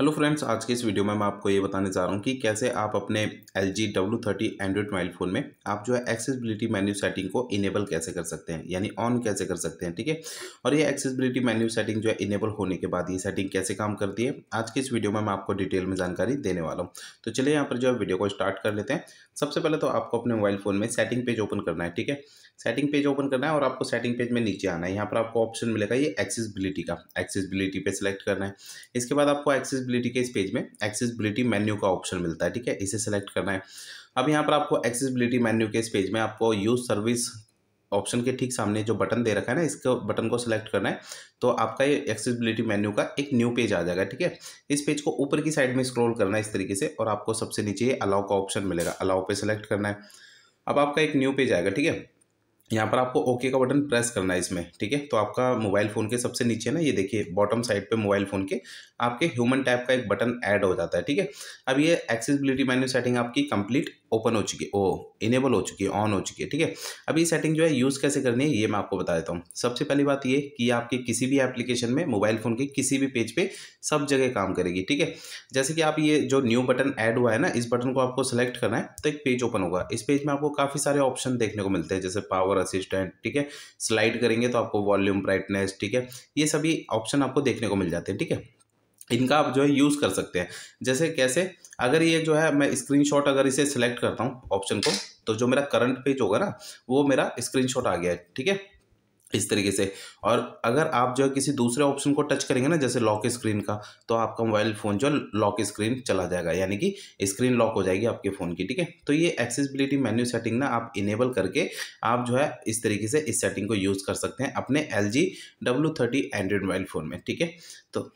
hello friends आज के इस वीडियो में मैं आपको ये बताने जा रहा हूँ कि कैसे आप अपने L G W thirty Android mobile phone में आप जो है एक्सेसिबिलिटी मेन्यू सेटिंग को इनेबल कैसे कर सकते हैं यानी ऑन कैसे कर सकते हैं ठीक है और ये एक्सेसिबिलिटी मेन्यू सेटिंग जो है इनेबल होने के बाद ये सेटिंग कैसे काम करती है आज के इस वीडियो में मैं आपको डिटेल में जानकारी देने वाला हूँ तो चलिए यहाँ पर जो है वीडियो को स्टार्ट कर लेते हैं सबसे पहले तो आपको अपने मोबाइल फ़ोन में सेटिंग पेज ओपन करना है ठीक है सेटिंग पेज ओपन करना है और आपको सेटिंग पेज में नीचे आना है यहाँ पर आपको ऑप्शन मिलेगा ये एक्सेसिबिलिटी का एक्सेसिबिलिटी पे सिलेक्ट करना है इसके बाद आपको एक्सेस एक्सेसिबिलिटी के इस पेज में एक्सेसिबिलिटी मेन्यू का ऑप्शन मिलता है ठीक है इसे सेलेक्ट करना है अब यहाँ पर आपको एक्सेसिबिलिटी मेन्यू के इस पेज में आपको यूज सर्विस ऑप्शन के ठीक सामने जो बटन दे रखा है ना इसको बटन को सिलेक्ट करना है तो आपका ये एक्सेसिबिलिटी मेन्यू का एक न्यू पेज आ जाएगा ठीक है इस पेज को ऊपर की साइड में स्क्रॉल करना है इस तरीके से और आपको सबसे नीचे अलाउ का ऑप्शन मिलेगा अलाउ पे सिलेक्ट करना है अब आपका एक न्यू पेज आएगा ठीक है यहाँ पर आपको ओके का बटन प्रेस करना है इसमें ठीक है तो आपका मोबाइल फ़ोन के सबसे नीचे ना ये देखिए बॉटम साइड पे मोबाइल फ़ोन के आपके ह्यूमन टैप का एक बटन ऐड हो जाता है ठीक है अब ये एक्सेसिबिलिटी मैन्यू सेटिंग आपकी कंप्लीट ओपन हो चुकी है ओ इनेबल हो चुकी है ऑन हो चुकी है ठीक है अब ये सेटिंग जो है यूज़ कैसे करनी है ये मैं आपको बता देता हूँ सबसे पहली बात ये कि आपके किसी भी एप्लीकेशन में मोबाइल फ़ोन के किसी भी पेज पे सब जगह काम करेगी ठीक है जैसे कि आप ये जो न्यू बटन ऐड हुआ है ना इस बटन को आपको सेलेक्ट करना है तो एक पेज ओपन होगा इस पेज में आपको काफ़ी सारे ऑप्शन देखने को मिलते हैं जैसे पावर और असिस्टेंट ठीक है स्लाइड करेंगे तो आपको वॉल्यूम ब्राइटनेस ठीक है ये सभी ऑप्शन आपको देखने को मिल जाते हैं ठीक है इनका आप जो है यूज़ कर सकते हैं जैसे कैसे अगर ये जो है मैं स्क्रीनशॉट अगर इसे सेलेक्ट करता हूँ ऑप्शन को तो जो मेरा करंट पेज होगा ना वो मेरा स्क्रीनशॉट आ गया है ठीक है इस तरीके से और अगर आप जो है किसी दूसरे ऑप्शन को टच करेंगे ना जैसे लॉक स्क्रीन का तो आपका मोबाइल फ़ोन जो लॉक स्क्रीन चला जाएगा यानी कि स्क्रीन लॉक हो जाएगी आपके फ़ोन की ठीक है तो ये एक्सेसिबिलिटी मेन्यू सेटिंग ना आप इनेबल करके आप जो है इस तरीके से इस सेटिंग को यूज़ कर सकते हैं अपने L G thirty Android mobile phone में ठीक है तो